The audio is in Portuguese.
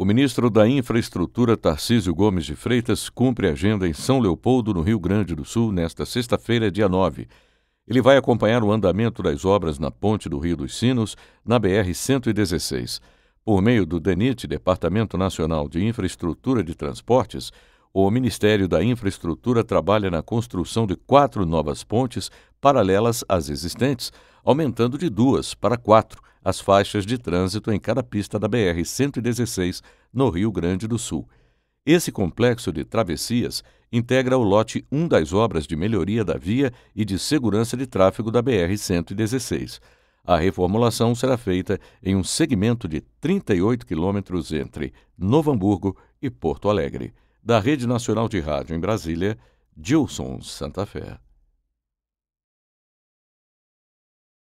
O ministro da Infraestrutura, Tarcísio Gomes de Freitas, cumpre agenda em São Leopoldo, no Rio Grande do Sul, nesta sexta-feira, dia 9. Ele vai acompanhar o andamento das obras na Ponte do Rio dos Sinos, na BR-116. Por meio do DENIT, Departamento Nacional de Infraestrutura de Transportes, o Ministério da Infraestrutura trabalha na construção de quatro novas pontes paralelas às existentes, aumentando de duas para quatro as faixas de trânsito em cada pista da BR-116 no Rio Grande do Sul. Esse complexo de travessias integra o lote 1 das obras de melhoria da via e de segurança de tráfego da BR-116. A reformulação será feita em um segmento de 38 quilômetros entre Novo Hamburgo e Porto Alegre. Da Rede Nacional de Rádio em Brasília, Gilson Santa Fé.